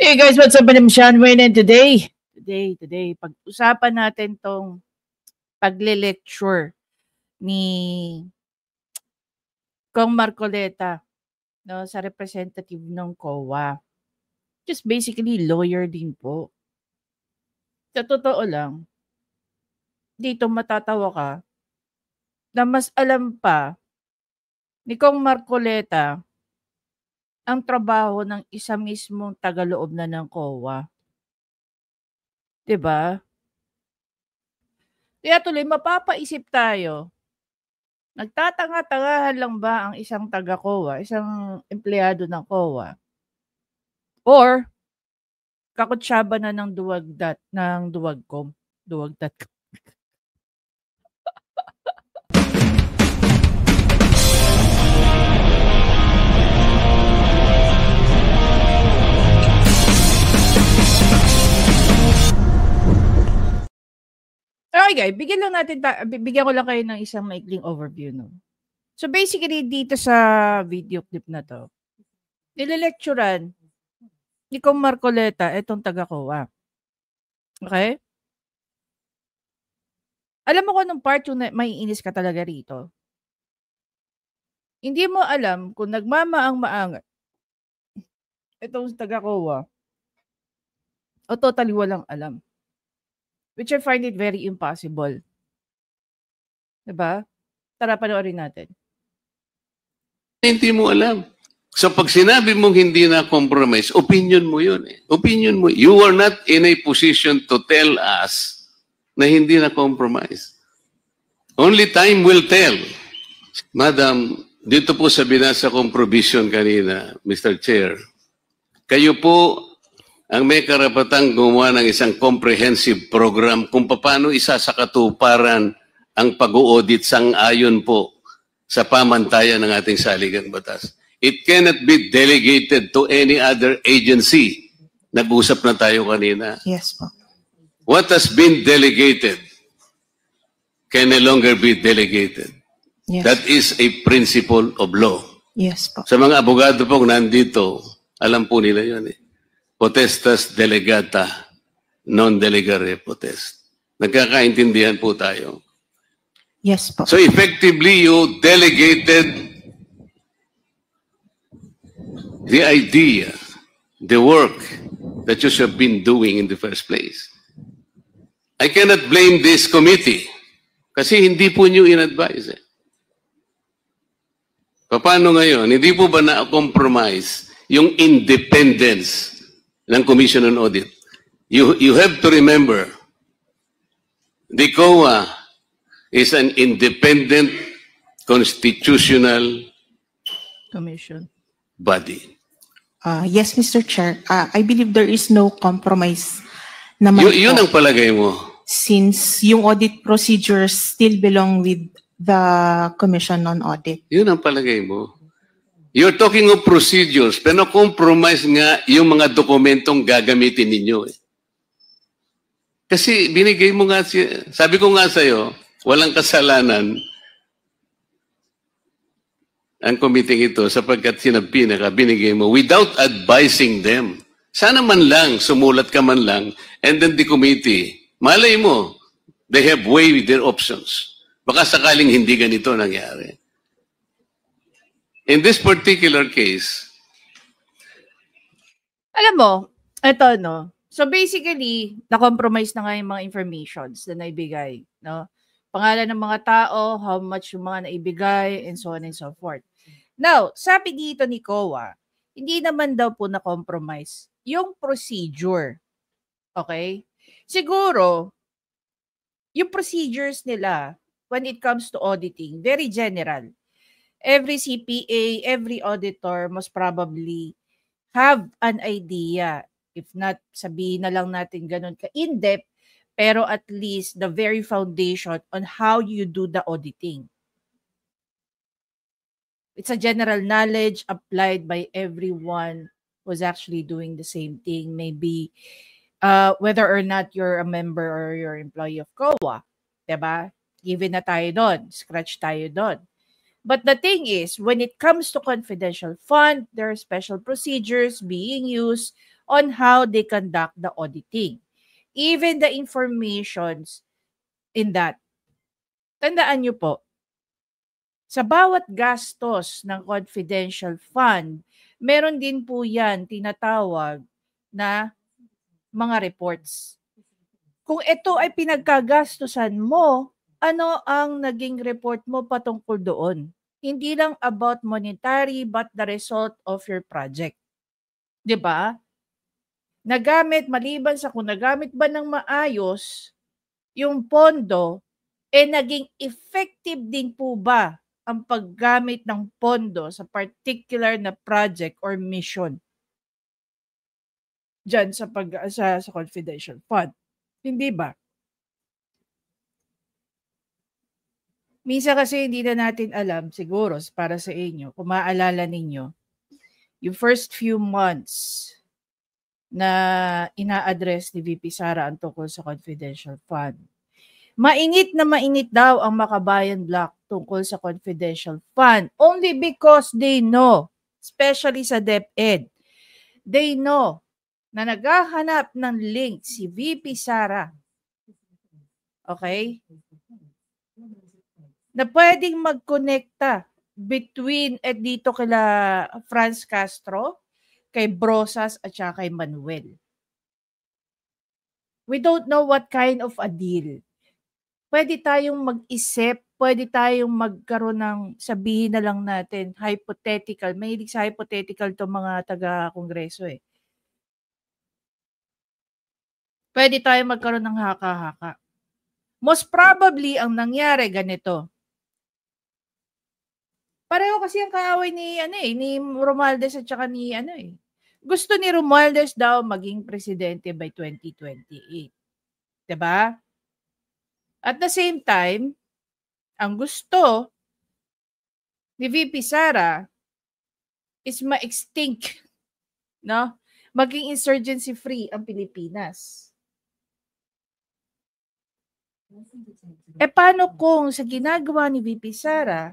Hey guys, what's up? My name Sean Wayne and today, today, today, pag-usapan natin tong pagle-lecture ni Kong Marcoleta no, sa representative ng COA. Just basically lawyer din po. Sa totoo lang, dito matatawa ka na mas alam pa ni Kong Marcoleta ang trabaho ng isa mismong tagaloob na ng COA. 'Di ba? Kaya tuloy mapapaisip tayo. Nagtatanga-tangahan lang ba ang isang taga-COA, isang empleyado ng COA? Or kakutsaba na ng duwag duwagdat ng duwagcom, duwagdat. okay, bigyan lang natin, bigyan ko lang kayo ng isang maikling overview, no? So basically, dito sa video clip na to, nililecturan ni Kong Marcoleta, etong taga-COA. Okay? Alam mo ko nung part yung may inis ka talaga rito. Hindi mo alam kung nagmamaang maangat itong taga-COA o totally walang alam. Which I find it very impossible. Diba? Tara, panoorin natin. Hindi mo alam. So pag sinabi mong hindi na compromise, opinion mo yun eh. Opinion mo. You are not in a position to tell us na hindi na compromise. Only time will tell. Madam, dito po sa binasa kong provision kanina, Mr. Chair, kayo po ang may karapatang gumawa ng isang comprehensive program kung paano isa sa katuparan ang pag-audit sang ayon po sa pamantayan ng ating saligang batas. It cannot be delegated to any other agency. Nag-usap na tayo kanina. Yes po. What has been delegated can no longer be delegated. Yes. That is a principle of law. Yes po. Sa mga abogado po nandito, alam po nila yun eh potestas delegata, non delegare potest. Nagkakaintindihan po tayo. Yes po. So effectively, you delegated the idea, the work that you should have been doing in the first place. I cannot blame this committee kasi hindi po nyo in-advise. Eh. Paano ngayon? Hindi po ba na-compromise yung independence ng Commission on Audit. You, you have to remember, the COA is an independent constitutional commission body. Uh, yes, Mr. Chair. Uh, I believe there is no compromise naman y- Yun ang palagay mo? Since yung audit procedures still belong with the Commission on Audit. Yun ang palagay mo? You're talking of procedures, pero compromise nga yung mga dokumentong gagamitin ninyo. Eh. Kasi binigay mo nga, siya, sabi ko nga sa'yo, walang kasalanan ang committee ito sapagkat sinabi na ka, binigay mo without advising them. Sana man lang, sumulat ka man lang, and then the committee, malay mo, they have way with their options. Baka sakaling hindi ganito nangyari. In this particular case, Alam mo, ito no. So basically, na-compromise na nga yung mga informations na naibigay, no? Pangalan ng mga tao, how much yung mga naibigay, and so on and so forth. Now, sabi dito ni COA, hindi naman daw po na-compromise yung procedure. Okay? Siguro, yung procedures nila when it comes to auditing, very general every CPA, every auditor most probably have an idea. If not, sabihin na lang natin ganun ka-in-depth, pero at least the very foundation on how you do the auditing. It's a general knowledge applied by everyone who's actually doing the same thing. Maybe uh, whether or not you're a member or you're employee of COA. Diba? Given na tayo doon. Scratch tayo doon. But the thing is, when it comes to confidential fund, there are special procedures being used on how they conduct the auditing. Even the informations in that. Tandaan niyo po, sa bawat gastos ng confidential fund, meron din po yan tinatawag na mga reports. Kung ito ay pinagkagastusan mo ano ang naging report mo patungkol doon? Hindi lang about monetary but the result of your project. 'Di ba? Nagamit maliban sa kung nagamit ba ng maayos yung pondo eh naging effective din po ba ang paggamit ng pondo sa particular na project or mission diyan sa pag sa, sa confidential fund. Hindi ba? Minsan kasi hindi na natin alam, siguro para sa inyo, kung maaalala ninyo, yung first few months na ina-address ni VP Sara ang tungkol sa confidential fund. Mainit na mainit daw ang Makabayan Block tungkol sa confidential fund only because they know, especially sa DepEd, they know na naghahanap ng link si VP Sara. Okay? na pwedeng magkonekta between at eh, dito kila Franz Castro, kay Brosas at saka kay Manuel. We don't know what kind of a deal. Pwede tayong mag-isip, pwede tayong magkaroon ng sabihin na lang natin, hypothetical. may sa hypothetical to mga taga-kongreso eh. Pwede tayong magkaroon ng haka-haka. Most probably, ang nangyari ganito Pareho kasi ang kaaway ni ano eh, ni Romualdez at saka ni ano eh. Gusto ni Romualdez daw maging presidente by 2028. 'Di ba? At the same time, ang gusto ni VP Sara is ma-extinct, no? Maging insurgency free ang Pilipinas. Eh paano kung sa ginagawa ni VP Sara,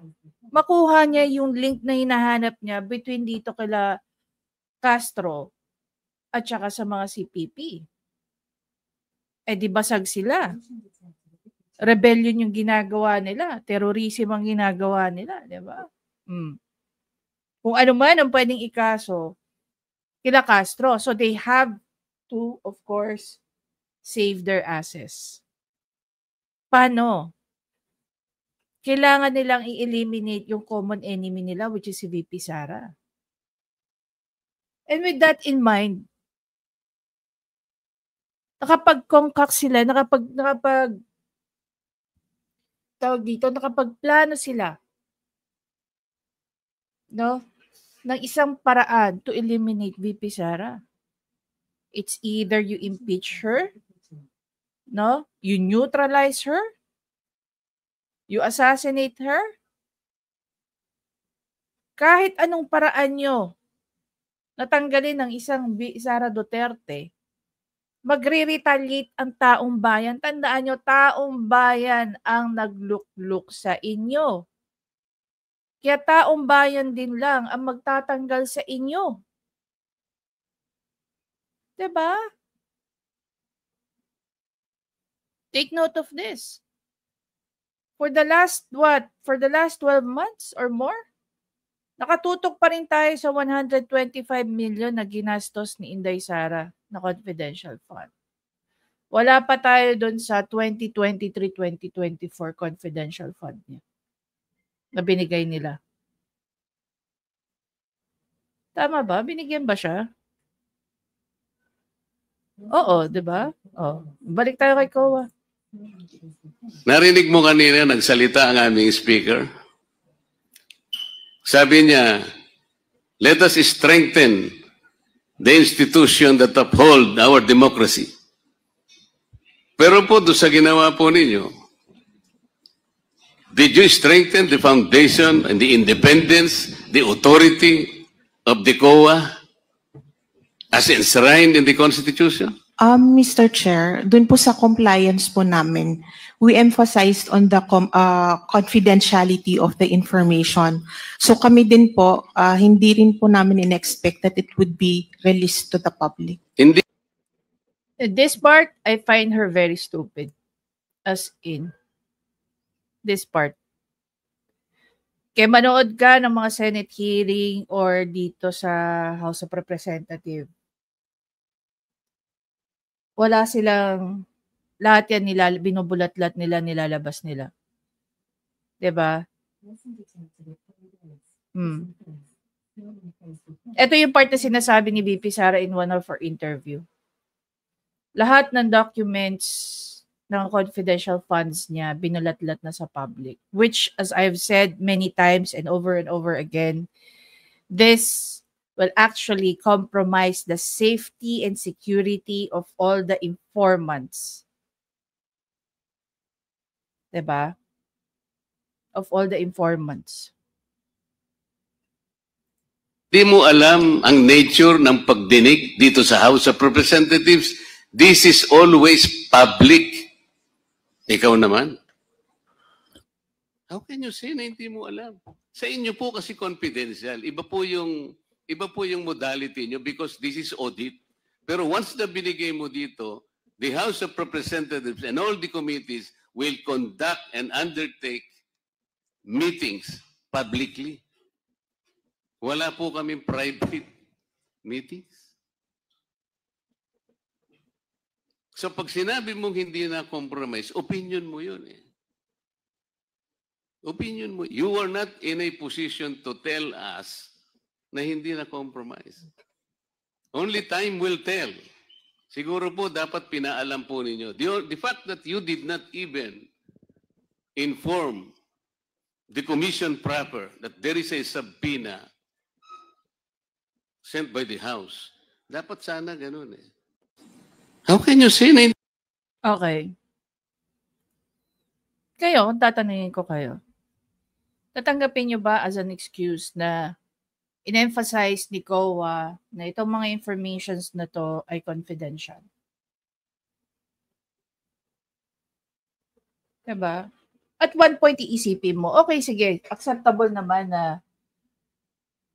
makuha niya yung link na hinahanap niya between dito kila Castro at saka sa mga CPP. Eh di basag sila. Rebellion yung ginagawa nila. Terrorism ang ginagawa nila. Di ba? Mm. Kung ano man ang pwedeng ikaso, kila Castro. So they have to, of course, save their asses. Paano? kailangan nilang i-eliminate yung common enemy nila, which is si VP Sara. And with that in mind, nakapag-concoct sila, nakapag, nakapag, tawag dito, nakapagplano sila, no, ng isang paraan to eliminate VP Sara. It's either you impeach her, no, you neutralize her, You assassinate her? Kahit anong paraan nyo natanggalin ng isang B. Sara Duterte, magre-retaliate ang taong bayan. Tandaan nyo, taong bayan ang naglukluk sa inyo. Kaya taong bayan din lang ang magtatanggal sa inyo. 'Di ba? Take note of this for the last what? For the last 12 months or more? Nakatutok pa rin tayo sa 125 million na ginastos ni Inday Sara na confidential fund. Wala pa tayo doon sa 2023-2024 confidential fund niya na binigay nila. Tama ba? Binigyan ba siya? Oo, 'di ba? Oh, balik tayo kay Koa. Narinig mo kanina, nagsalita ang aming speaker. Sabi niya, let us strengthen the institution that uphold our democracy. Pero po, doon sa ginawa po ninyo, did you strengthen the foundation and the independence, the authority of the COA as enshrined in the Constitution? Um, Mr. Chair, dun po sa compliance po namin, we emphasized on the com- uh, confidentiality of the information. So kami din po, uh, hindi rin po namin in-expect that it would be released to the public. Hindi. This part, I find her very stupid. As in, this part. Kaya manood ka ng mga Senate hearing or dito sa House of Representatives wala silang lahat yan nila binubulat-lat nila nilalabas nila. 'Di ba? Hmm. Ito yung part na sinasabi ni BP Sara in one of her interview. Lahat ng documents ng confidential funds niya binulat-lat na sa public. Which, as I've said many times and over and over again, this will actually compromise the safety and security of all the informants. 'Di ba? Of all the informants. Di mo alam ang nature ng pagdinig dito sa House of Representatives. This is always public. Ikaw naman. How can you say na hindi mo alam? Sa inyo po kasi confidential. Iba po yung iba po yung modality nyo because this is audit. Pero once na binigay mo dito, the House of Representatives and all the committees will conduct and undertake meetings publicly. Wala po kami private meetings. So pag sinabi mong hindi na compromise, opinion mo yun eh. Opinion mo. You are not in a position to tell us na hindi na compromise. Only time will tell. Siguro po dapat pinaalam po ninyo. The, the fact that you did not even inform the commission proper that there is a subpoena sent by the house. Dapat sana ganun eh. How can you say na Okay. Kayo, tatanungin ko kayo. Tatanggapin nyo ba as an excuse na in-emphasize ni COA na itong mga informations na to ay confidential. Diba? At one point, iisipin mo, okay, sige, acceptable naman na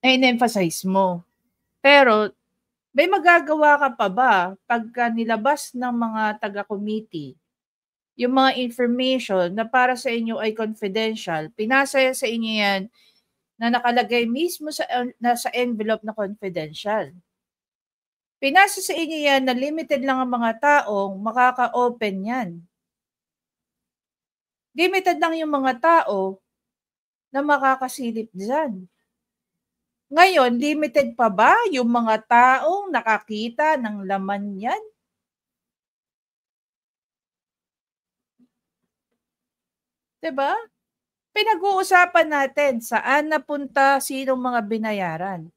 na in-emphasize mo. Pero, may magagawa ka pa ba pagka nilabas ng mga taga-committee yung mga information na para sa inyo ay confidential, pinasa sa inyo yan, na nakalagay mismo sa, nasa envelope na confidential. Pinasa sa inyo yan na limited lang ang mga taong makaka-open yan. Limited lang yung mga tao na makakasilip dyan. Ngayon, limited pa ba yung mga taong nakakita ng laman yan? Diba? pinag-uusapan natin saan napunta, sinong mga binayaran.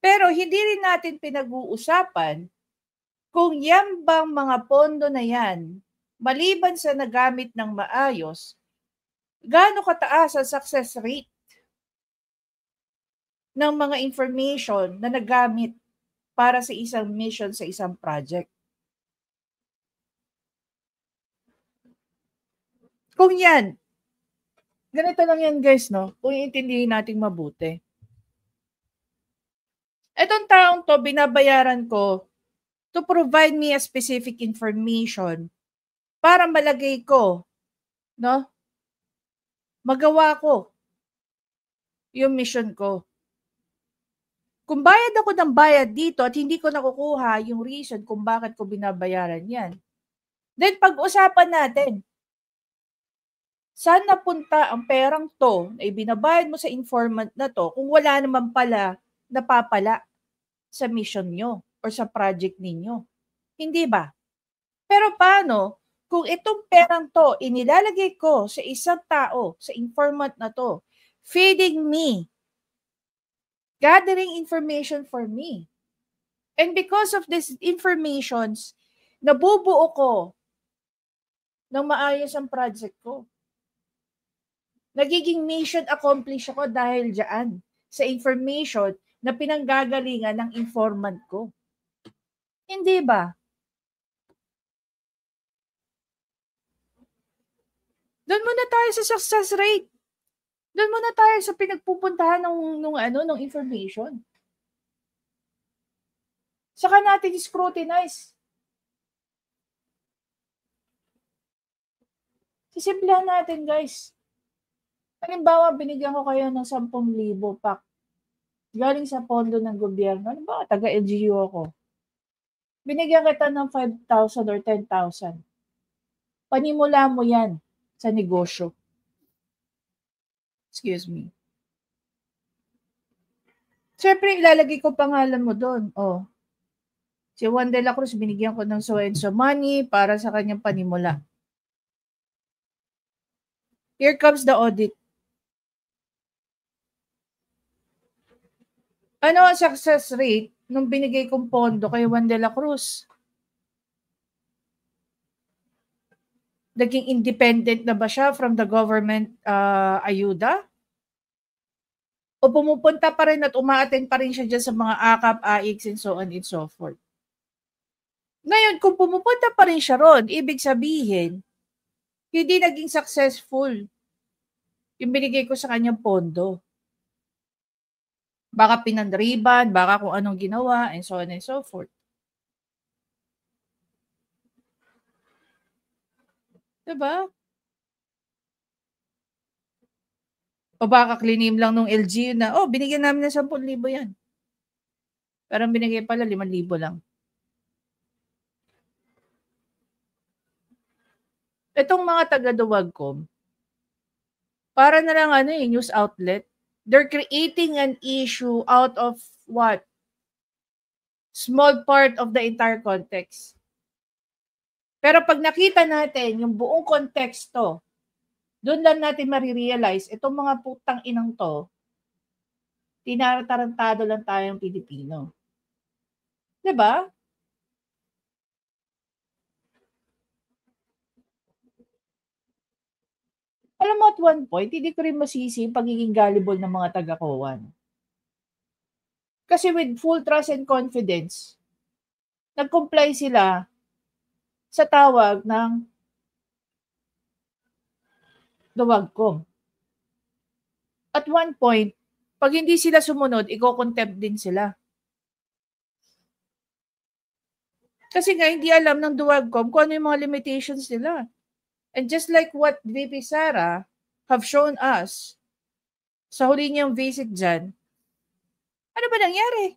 Pero hindi rin natin pinag-uusapan kung yan bang mga pondo na yan, maliban sa nagamit ng maayos, gaano kataas ang success rate ng mga information na nagamit para sa isang mission, sa isang project. Kung yan, ganito lang yan guys, no? Kung intindihin natin mabuti. Itong taong to, binabayaran ko to provide me a specific information para malagay ko, no? Magawa ko yung mission ko. Kung bayad ako ng bayad dito at hindi ko nakukuha yung reason kung bakit ko binabayaran yan, then pag-usapan natin saan napunta ang perang to na ibinabayad mo sa informant na to kung wala naman pala napapala sa mission nyo or sa project ninyo. Hindi ba? Pero paano kung itong perang to inilalagay ko sa isang tao, sa informant na to, feeding me, gathering information for me. And because of these informations, nabubuo ko ng maayos ang project ko. Nagiging mission accomplished ako dahil diyan sa information na pinanggagalingan ng informant ko. Hindi ba? Doon muna tayo sa success rate. Doon muna tayo sa pinagpupuntahan ng nung ano ng information. Saka natin scrutinize. Sisimplahan natin, guys. Halimbawa, binigyan ko kayo ng 10,000 pack galing sa pondo ng gobyerno. ba? taga-LGU ako. Binigyan kita ng 5,000 or 10,000. Panimula mo yan sa negosyo. Excuse me. Siyempre, ilalagay ko pangalan mo doon. Oh. Si Juan de la Cruz, binigyan ko ng so and so money para sa kanyang panimula. Here comes the audit. Ano ang success rate nung binigay kong pondo kay Juan de la Cruz? Naging independent na ba siya from the government uh, ayuda? O pumupunta pa rin at umaaten pa rin siya dyan sa mga AKAP, AIX, and so on and so forth? Ngayon, kung pumupunta pa rin siya ron, ibig sabihin, hindi naging successful yung binigay ko sa kanyang pondo. Baka pinandriban, baka kung anong ginawa, and so on and so forth. Diba? O baka klinim lang nung LGU na, oh, binigyan namin ng 10,000 yan. Parang ang binigay pala, 5,000 lang. Itong mga taga-duwagcom, para na lang ano eh, news outlet, they're creating an issue out of what? Small part of the entire context. Pero pag nakita natin yung buong konteksto, doon lang natin marirealize, itong mga putang inang to, tinatarantada lang tayong Pilipino. 'di ba? Alam mo, at one point, hindi ko rin masisi yung pagiging gullible ng mga taga-COA. Kasi with full trust and confidence, nag-comply sila sa tawag ng duwag ko. At one point, pag hindi sila sumunod, i-contempt din sila. Kasi nga, hindi alam ng Duwagcom kung ano yung mga limitations nila. And just like what VP Sara have shown us sa huli niyang visit dyan, ano ba nangyari?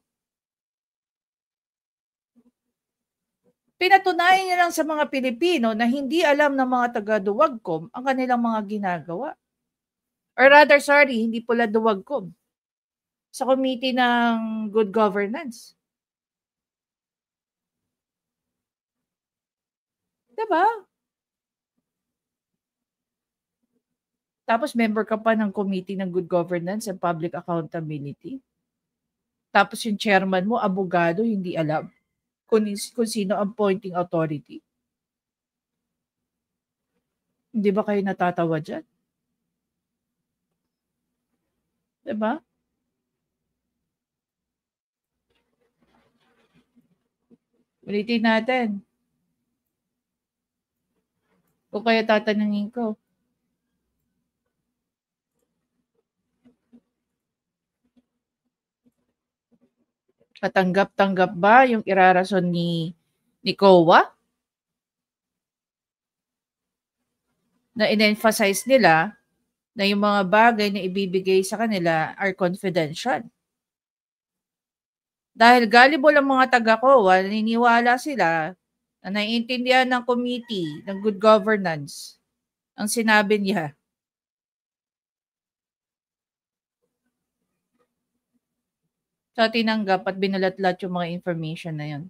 Pinatunayan niya lang sa mga Pilipino na hindi alam ng mga taga-Duwagcom ang kanilang mga ginagawa. Or rather, sorry, hindi pula Duwagcom. Sa Committee ng Good Governance. Diba? Tapos member ka pa ng Committee ng Good Governance and Public Accountability. Tapos yung chairman mo, abogado, hindi alam kung, kung sino ang pointing authority. Hindi ba kayo natatawa dyan? Diba? Ulitin natin. O kaya tatanungin ko, Katanggap-tanggap ba yung irarason ni, ni Kowa? Na in-emphasize nila na yung mga bagay na ibibigay sa kanila are confidential. Dahil gullible ang mga taga-COA, naniniwala sila na naiintindihan ng committee ng good governance ang sinabi niya So, tinanggap at binalatlat yung mga information na yun.